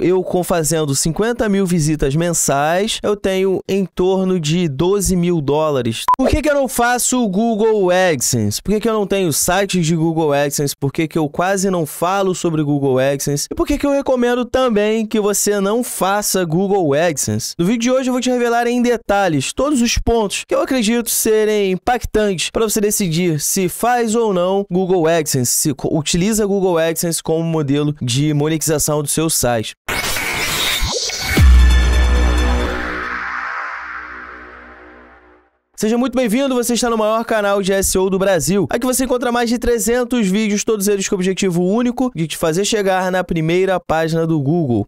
eu com fazendo 50 mil visitas mensais, eu tenho em torno de 12 mil dólares. Por que, que eu não faço o Google AdSense? Por que, que eu não tenho sites de Google AdSense? Por que, que eu quase não falo sobre Google AdSense? E por que, que eu recomendo também que você não faça Google AdSense? No vídeo de hoje eu vou te revelar em detalhes todos os pontos que eu acredito serem impactantes para você decidir se faz ou não Google AdSense, se utiliza Google AdSense como modelo de monetização do seu site. Seja muito bem-vindo, você está no maior canal de SEO do Brasil. Aqui você encontra mais de 300 vídeos, todos eles com o objetivo único de te fazer chegar na primeira página do Google.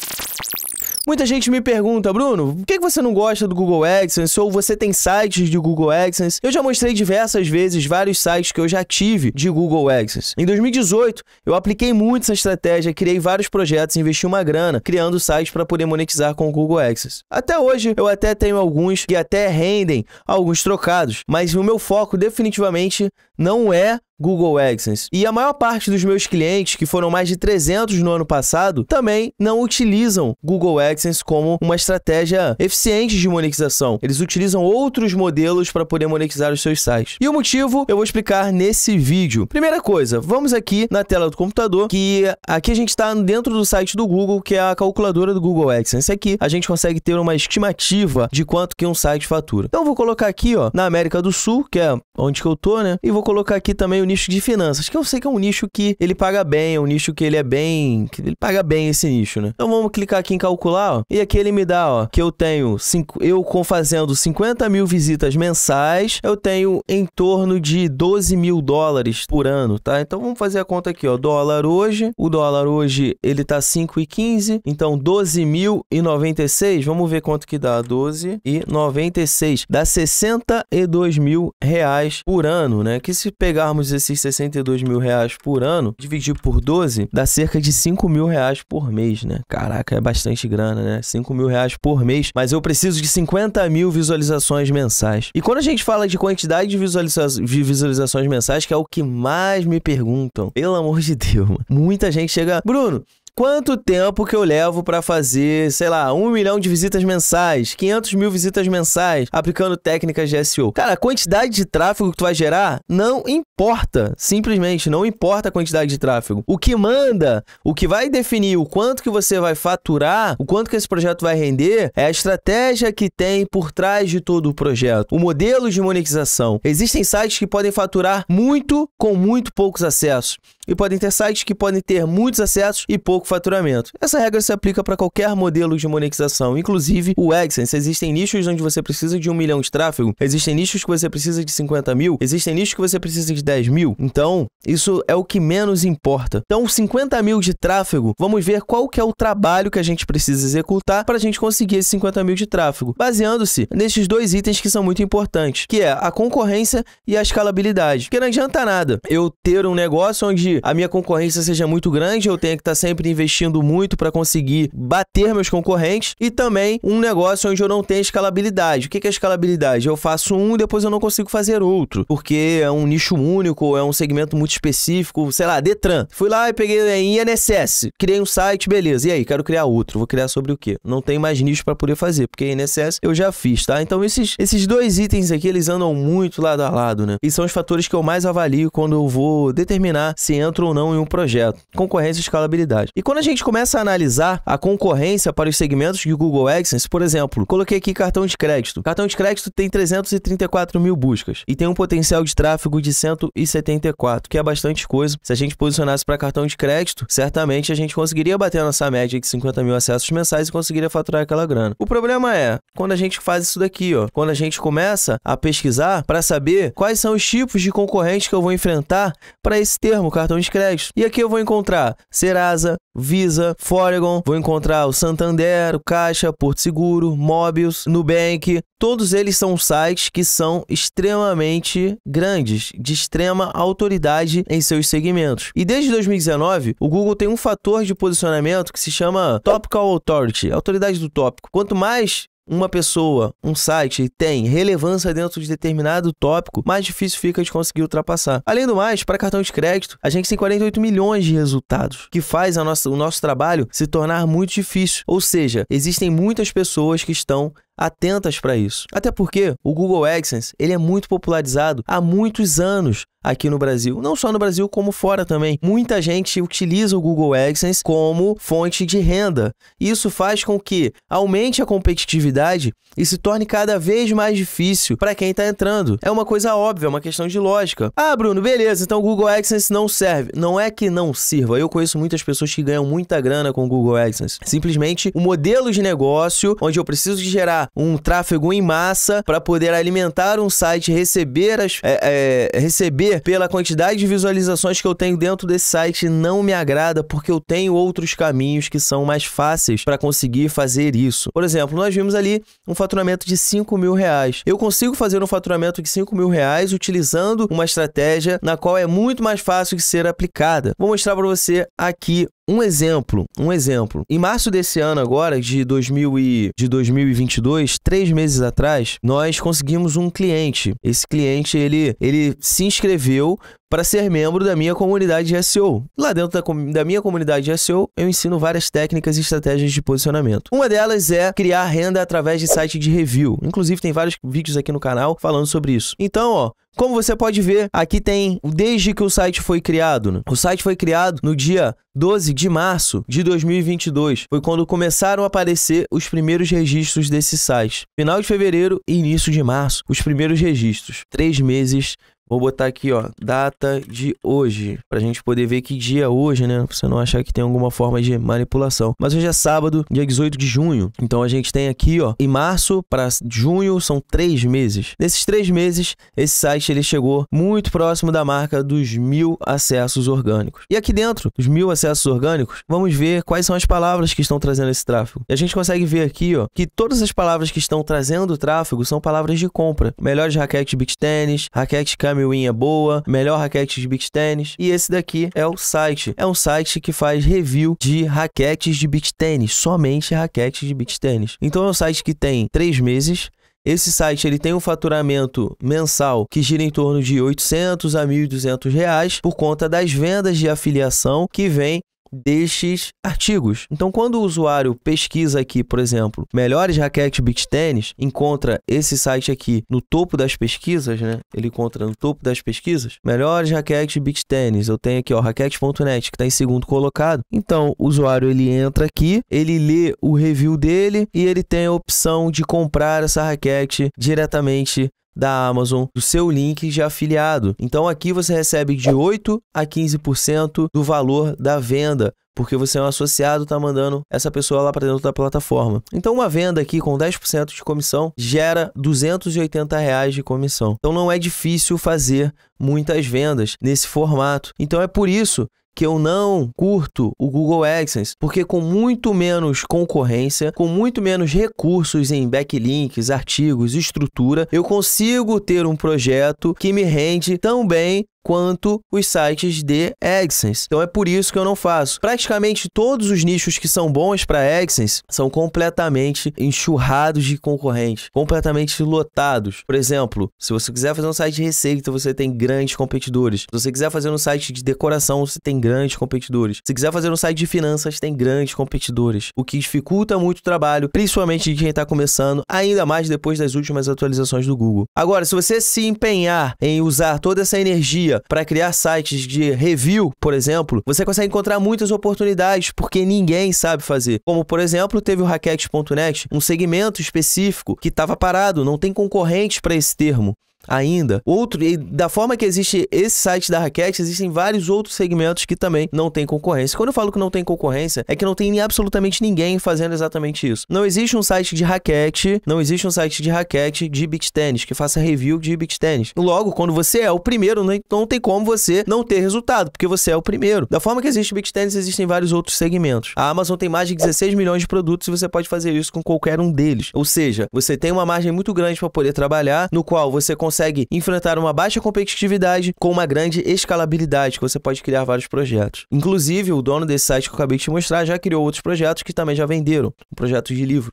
Muita gente me pergunta, Bruno, por que você não gosta do Google AdSense? Ou você tem sites de Google AdSense? Eu já mostrei diversas vezes vários sites que eu já tive de Google AdSense. Em 2018, eu apliquei muito essa estratégia, criei vários projetos, investi uma grana criando sites para poder monetizar com o Google AdSense. Até hoje, eu até tenho alguns que até rendem alguns trocados, mas o meu foco definitivamente não é Google AdSense. E a maior parte dos meus clientes, que foram mais de 300 no ano passado, também não utilizam Google AdSense como uma estratégia eficiente de monetização. Eles utilizam outros modelos para poder monetizar os seus sites. E o motivo eu vou explicar nesse vídeo. Primeira coisa, vamos aqui na tela do computador, que aqui a gente está dentro do site do Google, que é a calculadora do Google AdSense. Aqui a gente consegue ter uma estimativa de quanto que um site fatura. Então eu vou colocar aqui, ó, na América do Sul, que é onde que eu tô, né? E vou colocar aqui também o nicho de finanças, que eu sei que é um nicho que ele paga bem, é um nicho que ele é bem, que ele paga bem esse nicho, né? Então vamos clicar aqui em calcular, ó, e aqui ele me dá, ó, que eu tenho cinco, eu com fazendo 50 mil visitas mensais, eu tenho em torno de 12 mil dólares por ano, tá? Então vamos fazer a conta aqui, ó, dólar hoje, o dólar hoje ele tá 5,15, então 12.096, vamos ver quanto que dá, 12,96, dá 62 mil reais por ano, né? Que se pegarmos esses 62 mil reais por ano, dividir por 12, dá cerca de 5 mil reais por mês, né? Caraca, é bastante grana, né? 5 mil reais por mês, mas eu preciso de 50 mil visualizações mensais. E quando a gente fala de quantidade de, visualiza de visualizações mensais, que é o que mais me perguntam, pelo amor de Deus, mano. muita gente chega, Bruno, quanto tempo que eu levo para fazer, sei lá, um milhão de visitas mensais, 500 mil visitas mensais, aplicando técnicas de SEO. Cara, a quantidade de tráfego que tu vai gerar não importa, simplesmente não importa a quantidade de tráfego. O que manda, o que vai definir o quanto que você vai faturar, o quanto que esse projeto vai render, é a estratégia que tem por trás de todo o projeto, o modelo de monetização. Existem sites que podem faturar muito com muito poucos acessos e podem ter sites que podem ter muitos acessos e pouco faturamento. Essa regra se aplica para qualquer modelo de monetização, inclusive o AdSense. Existem nichos onde você precisa de um milhão de tráfego, existem nichos que você precisa de 50 mil, existem nichos que você precisa de 10 mil. Então, isso é o que menos importa. Então, 50 mil de tráfego, vamos ver qual que é o trabalho que a gente precisa executar para a gente conseguir esses 50 mil de tráfego, baseando-se nesses dois itens que são muito importantes, que é a concorrência e a escalabilidade. Porque não adianta nada eu ter um negócio onde a minha concorrência seja muito grande, eu tenho que estar tá sempre investindo muito para conseguir bater meus concorrentes e também um negócio onde eu não tenho escalabilidade. O que é escalabilidade? Eu faço um e depois eu não consigo fazer outro, porque é um nicho único, é um segmento muito específico, sei lá, Detran. Fui lá e peguei em INSS, criei um site, beleza. E aí, quero criar outro, vou criar sobre o quê? Não tem mais nicho para poder fazer, porque INSS eu já fiz, tá? Então esses, esses dois itens aqui, eles andam muito lado a lado, né? E são os fatores que eu mais avalio quando eu vou determinar se entra entro ou não em um projeto. Concorrência e escalabilidade. E quando a gente começa a analisar a concorrência para os segmentos de Google AdSense, por exemplo, coloquei aqui cartão de crédito. Cartão de crédito tem 334 mil buscas e tem um potencial de tráfego de 174, que é bastante coisa. Se a gente posicionasse para cartão de crédito, certamente a gente conseguiria bater a nossa média de 50 mil acessos mensais e conseguiria faturar aquela grana. O problema é quando a gente faz isso daqui, ó, quando a gente começa a pesquisar para saber quais são os tipos de concorrentes que eu vou enfrentar para esse termo, cartão créditos. E aqui eu vou encontrar Serasa, Visa, Foregon, vou encontrar o Santander, o Caixa, Porto Seguro, Mobius, Nubank. Todos eles são sites que são extremamente grandes, de extrema autoridade em seus segmentos. E desde 2019, o Google tem um fator de posicionamento que se chama Topical Authority, autoridade do tópico. Quanto mais uma pessoa, um site tem relevância dentro de determinado tópico, mais difícil fica de conseguir ultrapassar. Além do mais, para cartão de crédito, a gente tem 48 milhões de resultados, que faz nossa, o nosso trabalho se tornar muito difícil. Ou seja, existem muitas pessoas que estão atentas para isso. Até porque o Google AdSense ele é muito popularizado há muitos anos aqui no Brasil, não só no Brasil como fora também. Muita gente utiliza o Google AdSense como fonte de renda. Isso faz com que aumente a competitividade e se torne cada vez mais difícil para quem está entrando. É uma coisa óbvia, é uma questão de lógica. Ah, Bruno, beleza, então o Google AdSense não serve. Não é que não sirva. Eu conheço muitas pessoas que ganham muita grana com o Google AdSense. Simplesmente o um modelo de negócio onde eu preciso gerar um tráfego em massa para poder alimentar um site, receber as é, é, receber pela quantidade de visualizações que eu tenho dentro desse site não me agrada porque eu tenho outros caminhos que são mais fáceis para conseguir fazer isso. Por exemplo, nós vimos ali um faturamento de 5 mil reais. Eu consigo fazer um faturamento de 5 mil reais utilizando uma estratégia na qual é muito mais fácil de ser aplicada. Vou mostrar para você aqui um exemplo, um exemplo. Em março desse ano agora, de, 2000 e, de 2022, três meses atrás, nós conseguimos um cliente. Esse cliente, ele, ele se inscreveu para ser membro da minha comunidade de SEO. Lá dentro da, da, minha comunidade de SEO, eu ensino várias técnicas e estratégias de posicionamento. Uma delas é criar renda através de site de review. Inclusive, tem vários vídeos aqui no canal falando sobre isso. Então, ó, como você pode ver, aqui tem desde que o site foi criado. Né? O site foi criado no dia 12 de março de 2022. Foi quando começaram a aparecer os primeiros registros desse site. Final de fevereiro e início de março, os primeiros registros. Três meses Vou botar aqui, ó, data de hoje, pra gente poder ver que dia é hoje, né? Pra você não achar que tem alguma forma de manipulação. Mas hoje é sábado, dia 18 de junho. Então a gente tem aqui, ó, em março para junho são três meses. Nesses três meses, esse site ele chegou muito próximo da marca dos mil acessos orgânicos. E aqui dentro, dos mil acessos orgânicos, vamos ver quais são as palavras que estão trazendo esse tráfego. E a gente consegue ver aqui, ó, que todas as palavras que estão trazendo tráfego são palavras de compra. Melhores raquetes beach tênis, raquete câmera Time é boa, melhor raquete de beach tênis. E esse daqui é o site. É um site que faz review de raquetes de beach tênis, somente raquetes de beach tênis. Então é um site que tem três meses, esse site ele tem um faturamento mensal que gira em torno de 800 a 1.200 reais por conta das vendas de afiliação que vem destes artigos. Então, quando o usuário pesquisa aqui, por exemplo, melhores raquetes beach tênis, encontra esse site aqui no topo das pesquisas, né? Ele encontra no topo das pesquisas melhores raquetes beach tênis. Eu tenho aqui, ó, raquete.net, que está em segundo colocado. Então, o usuário ele entra aqui, ele lê o review dele e ele tem a opção de comprar essa raquete diretamente da Amazon do seu link de afiliado. Então aqui você recebe de 8 a 15% do valor da venda porque você é um associado, está mandando essa pessoa lá para dentro da plataforma. Então, uma venda aqui com 10% de comissão gera 280 reais de comissão. Então, não é difícil fazer muitas vendas nesse formato. Então, é por isso que eu não curto o Google AdSense, porque com muito menos concorrência, com muito menos recursos em backlinks, artigos, estrutura, eu consigo ter um projeto que me rende tão bem quanto os sites de AdSense. Então é por isso que eu não faço. Praticamente todos os nichos que são bons para AdSense são completamente enxurrados de concorrentes, completamente lotados. Por exemplo, se você quiser fazer um site de receita, você tem grandes competidores. Se você quiser fazer um site de decoração, você tem grandes competidores. Se quiser fazer um site de finanças, tem grandes competidores. O que dificulta muito o trabalho, principalmente de quem está começando, ainda mais depois das últimas atualizações do Google. Agora, se você se empenhar em usar toda essa energia para criar sites de review, por exemplo, você consegue encontrar muitas oportunidades porque ninguém sabe fazer. Como, por exemplo, teve o Hackex.net, um segmento específico que estava parado, não tem concorrente para esse termo ainda. Outro, e da forma que existe esse site da Raquete, existem vários outros segmentos que também não tem concorrência. Quando eu falo que não tem concorrência, é que não tem absolutamente ninguém fazendo exatamente isso. Não existe um site de raquete, não existe um site de raquete de beach tennis que faça review de beach tennis. Logo, quando você é o primeiro, não né, então tem como você não ter resultado, porque você é o primeiro. Da forma que existe beach tennis, existem vários outros segmentos. A Amazon tem mais de 16 milhões de produtos e você pode fazer isso com qualquer um deles. Ou seja, você tem uma margem muito grande para poder trabalhar, no qual você consegue consegue enfrentar uma baixa competitividade com uma grande escalabilidade, que você pode criar vários projetos. Inclusive, o dono desse site que eu acabei de te mostrar já criou outros projetos que também já venderam, projetos de livro.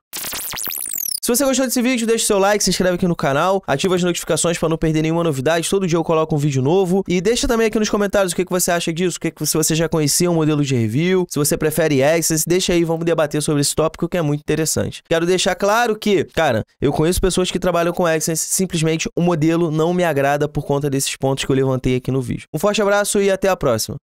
Se você gostou desse vídeo, deixa o seu like, se inscreve aqui no canal, ativa as notificações para não perder nenhuma novidade. Todo dia eu coloco um vídeo novo. E deixa também aqui nos comentários o que, que você acha disso, o que, que se você já conhecia um modelo de review, se você prefere Access, deixa aí, vamos debater sobre esse tópico que é muito interessante. Quero deixar claro que, cara, eu conheço pessoas que trabalham com Access, simplesmente o modelo não me agrada por conta desses pontos que eu levantei aqui no vídeo. Um forte abraço e até a próxima.